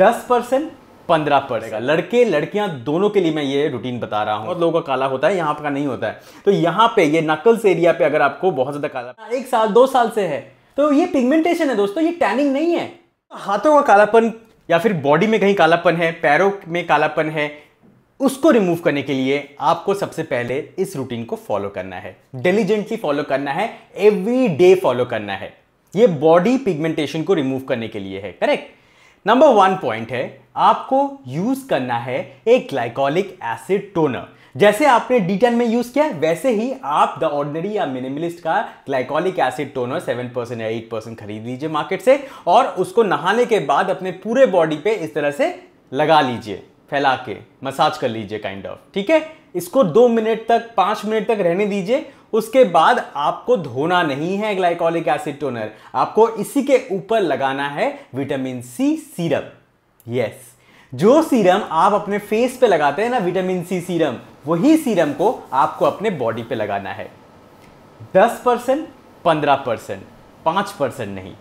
दस परसेंट पंद्रह पड़ेगा लड़के लड़कियां दोनों के लिए मैं ये रूटीन बता रहा हूँ लोगों का काला होता है यहाँ का नहीं होता है तो यहाँ पे ये नकल्स एरिया पे अगर आपको बहुत ज़्यादा काला एक साल दो साल से है तो ये पिगमेंटेशन है दोस्तों ये टैनिंग नहीं है हाथों का कालापन या फिर बॉडी में कहीं कालापन है पैरों में कालापन है उसको रिमूव करने के लिए आपको सबसे पहले इस रूटीन को फॉलो करना है डेलीजेंटली फॉलो करना है एवरी डे फॉलो करना है ये बॉडी पिगमेंटेशन को रिमूव करने के लिए है करेक्ट नंबर वन पॉइंट है आपको यूज करना है एक ग्लाइकोलिक एसिड टोनर जैसे आपने डी टेन में यूज किया वैसे ही आप द ऑर्डनरी या मिनिमलिस्ट का glycolic acid toner seven percent या एट परसेंट खरीद लीजिए मार्केट से और उसको नहाने के बाद अपने पूरे बॉडी पे इस तरह से लगा लीजिए फैला के मसाज कर लीजिए काइंड ऑफ ठीक है इसको दो मिनट तक पांच मिनट तक रहने दीजिए उसके बाद आपको धोना नहीं है ग्लाइकोलिक एसिड टोनर आपको इसी के ऊपर लगाना है विटामिन सी सीरम यस जो सीरम आप अपने फेस पे लगाते हैं ना विटामिन सी सीरम वही सीरम को आपको अपने बॉडी पे लगाना है दस परसेंट पंद्रह परसेंट पांच परसेंट नहीं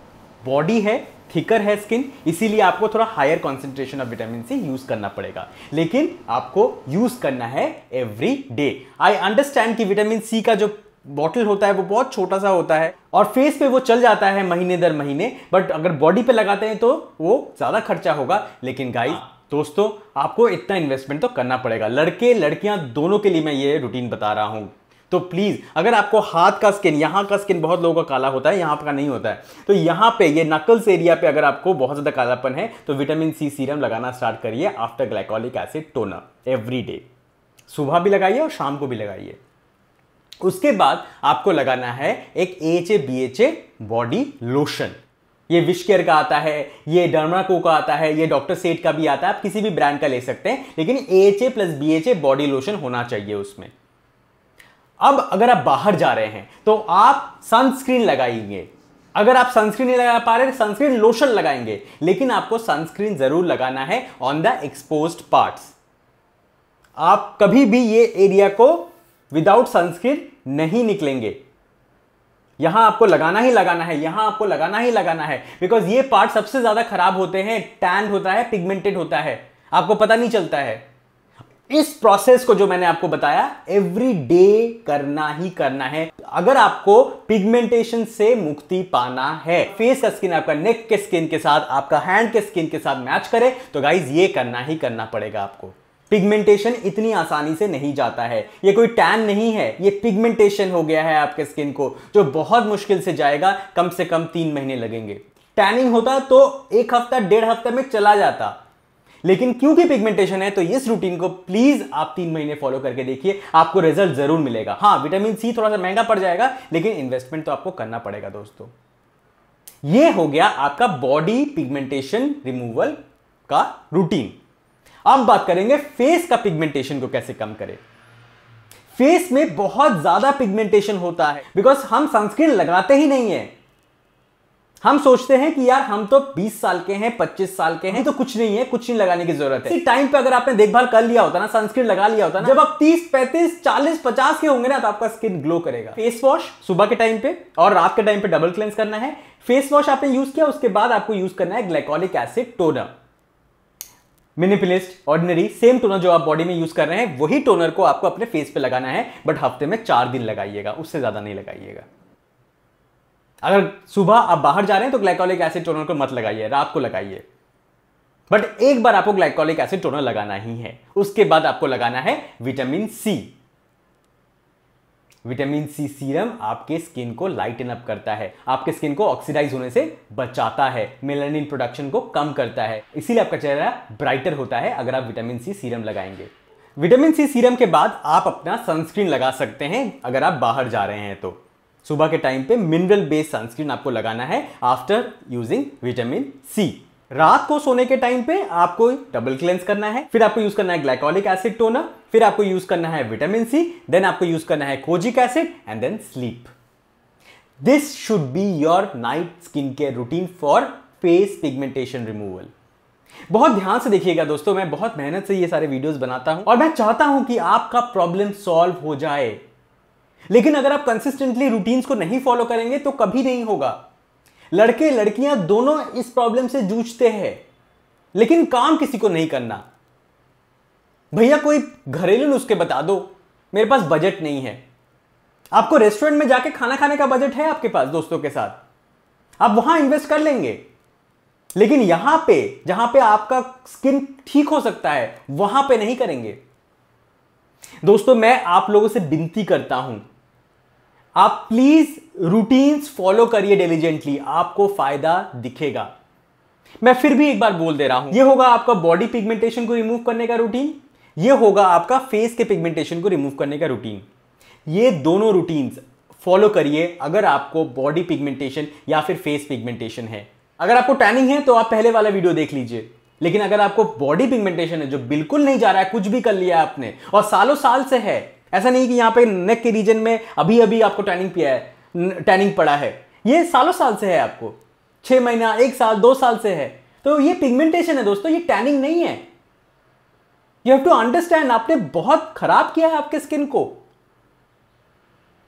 बॉडी है थिकर है स्किन इसीलिए आपको थोड़ा higher concentration of vitamin C use करना पड़ेगा लेकिन आपको यूज करना है एवरी डे आई अंडरस्टैंड कि विटामिन सी का जो बॉटल होता है वो बहुत छोटा सा होता है और फेस पे वो चल जाता है महीने दर महीने बट अगर बॉडी पे लगाते हैं तो वो ज़्यादा खर्चा होगा लेकिन गाइस हाँ। दोस्तों आपको इतना इन्वेस्टमेंट तो करना पड़ेगा लड़के लड़कियां दोनों के लिए मैं ये रूटीन बता रहा हूँ तो प्लीज़ अगर आपको हाथ का स्किन यहाँ का स्किन बहुत लोगों का काला होता है यहाँ का नहीं होता है तो यहाँ पे ये नकल्स एरिया पे अगर आपको बहुत ज़्यादा कालापन है तो विटामिन सी सीरम लगाना स्टार्ट करिए after glycolic acid toner every day सुबह भी लगाइए और शाम को भी लगाइए उसके बाद आपको लगाना है एक H A B H A body lotion ये विश केयर का आता है ये डर्माको का आता है ये डॉक्टर सेट का भी आता है आप किसी भी ब्रांड का ले सकते हैं लेकिन A H A plus B H A body lotion होना चाहिए उसमें अब अगर आप बाहर जा रहे हैं तो आप सनस्क्रीन लगाएंगे अगर आप सनस्क्रीन नहीं लगा पा रहे सनस्क्रीन लोशन लगाएंगे लेकिन आपको सनस्क्रीन जरूर लगाना है ऑन द एक्सपोज पार्ट्स आप कभी भी ये एरिया को विदाउट सनस्क्रीन नहीं निकलेंगे यहां आपको लगाना ही लगाना है यहां आपको लगाना ही लगाना है बिकॉज ये पार्ट सबसे ज्यादा खराब होते हैं टैंड होता है पिगमेंटेड होता है आपको पता नहीं चलता है इस प्रोसेस को जो मैंने आपको बताया एवरी डे करना ही करना है अगर आपको पिगमेंटेशन से मुक्ति पाना है फेस का स्किन आपका नेक के स्किन के साथ आपका हैंड के स्किन के साथ मैच करे तो गाइज ये करना ही करना पड़ेगा आपको पिगमेंटेशन इतनी आसानी से नहीं जाता है ये कोई टैन नहीं है ये पिगमेंटेशन हो गया है आपके स्किन को जो बहुत मुश्किल से जाएगा कम से कम तीन महीने लगेंगे टैनिंग होता तो एक हफ्ता डेढ़ हफ्ते में चला जाता लेकिन क्योंकि पिगमेंटेशन है तो इस रूटीन को प्लीज आप तीन महीने फॉलो करके देखिए आपको रिजल्ट जरूर मिलेगा हाँ विटामिन सी थोड़ा सा महंगा पड़ जाएगा लेकिन इन्वेस्टमेंट तो आपको करना पड़ेगा दोस्तों ये हो गया आपका बॉडी पिगमेंटेशन रिमूवल का रूटीन अब बात करेंगे फेस का पिगमेंटेशन को कैसे कम करें फेस में बहुत ज्यादा पिगमेंटेशन होता है बिकॉज हम सनस्क्रीन लगाते ही नहीं है हम सोचते हैं कि यार हम तो 20 साल के हैं 25 साल के हैं तो कुछ नहीं है कुछ नहीं लगाने की जरूरत है टाइम पे अगर आपने देखभाल कर लिया होता ना सनस्क्रीन लगा लिया होता ना जब आप 30, 35, 40, 50 के होंगे ना तो आपका स्किन ग्लो करेगा फेस वॉश सुबह के टाइम पे और रात के टाइम पे डबल क्लेंस करना है फेस वॉश आपने यूज किया उसके बाद आपको यूज करना है glycolic acid toner Minimalist Ordinary same toner जो आप बॉडी में यूज कर रहे हैं वही टोनर को आपको अपने फेस पे लगाना है बट हफ्ते में चार दिन लगाइएगा उससे ज्यादा नहीं लगाइएगा अगर सुबह आप बाहर जा रहे हैं तो ग्लाइकोलिक एसिड टोनर को मत लगाइए रात को लगाइए बट एक बार आपको ग्लाइकोलिक एसिड टोनर लगाना ही है उसके बाद आपको लगाना है vitamin C vitamin C serum आपके स्किन को लाइटन अप करता है आपके स्किन को ऑक्सीडाइज होने से बचाता है मेलानिन प्रोडक्शन को कम करता है इसीलिए आपका चेहरा ब्राइटर होता है अगर आप विटामिन सी सीरम लगाएंगे विटामिन सी सीरम के बाद आप अपना सनस्क्रीन लगा सकते हैं अगर आप बाहर जा रहे हैं तो सुबह के टाइम पे मिनरल बेस्ड सनस्क्रीन आपको लगाना है आफ्टर यूजिंग विटामिन सी रात को सोने के टाइम पे आपको डबल क्लेंस करना है फिर आपको यूज करना है ग्लाइकोलिक एसिड टोनर फिर आपको यूज करना है विटामिन सी देन आपको यूज करना है kojic acid and then sleep this should be your night skin care routine for face pigmentation removal बहुत ध्यान से देखिएगा दोस्तों मैं बहुत मेहनत से ये सारे वीडियोस बनाता हूं और मैं चाहता हूं कि आपका प्रॉब्लम सॉल्व हो जाए लेकिन अगर आप कंसिस्टेंटली रूटीन्स को नहीं फॉलो करेंगे तो कभी नहीं होगा लड़के लड़कियां दोनों इस प्रॉब्लम से जूझते हैं लेकिन काम किसी को नहीं करना भैया कोई घरेलू नुस्खे बता दो मेरे पास बजट नहीं है आपको रेस्टोरेंट में जाके खाना खाने का बजट है आपके पास दोस्तों के साथ आप वहां इन्वेस्ट कर लेंगे लेकिन यहां पे जहां पे आपका स्किन ठीक हो सकता है वहां पे नहीं करेंगे दोस्तों मैं आप लोगों से विनती करता हूं आप प्लीज रूटीन्स फॉलो करिए डेलीजेंटली आपको फायदा दिखेगा मैं फिर भी एक बार बोल दे रहा हूं ये होगा आपका बॉडी पिगमेंटेशन को रिमूव करने का रूटीन ये होगा आपका फेस के पिगमेंटेशन को रिमूव करने का रूटीन ये दोनों रूटीन्स फॉलो करिए अगर आपको बॉडी पिगमेंटेशन या फिर फेस पिगमेंटेशन है अगर आपको टैनिंग है तो आप पहले वाला वीडियो देख लीजिए लेकिन अगर आपको बॉडी पिगमेंटेशन है जो बिल्कुल नहीं जा रहा है कुछ भी कर लिया आपने और सालों साल से है ऐसा नहीं कि यहाँ पे नेक के रीजन में अभी अभी आपको टैनिंग पिया है टैनिंग पड़ा है ये सालों साल से है आपको छः महीना एक साल दो साल से है तो ये पिगमेंटेशन है दोस्तों ये टैनिंग नहीं है यू हैव टू अंडरस्टैंड आपने बहुत खराब किया है आपके स्किन को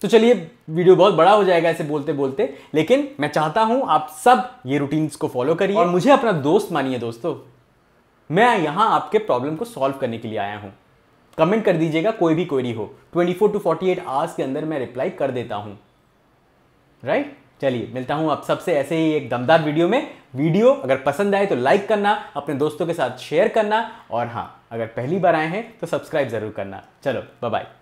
तो चलिए वीडियो बहुत बड़ा हो जाएगा ऐसे बोलते बोलते लेकिन मैं चाहता हूं आप सब ये रूटीन्स को फॉलो करिए और मुझे अपना दोस्त मानिए दोस्तों मैं यहां आपके प्रॉब्लम को सॉल्व करने के लिए आया हूं कमेंट कर दीजिएगा कोई भी क्वेरी हो 24 टू 48 आवर्स के अंदर मैं रिप्लाई कर देता हूँ राइट right? चलिए मिलता हूँ आप सबसे ऐसे ही एक दमदार वीडियो में वीडियो अगर पसंद आए तो लाइक करना अपने दोस्तों के साथ शेयर करना और हाँ अगर पहली बार आए हैं तो सब्सक्राइब ज़रूर करना चलो बाय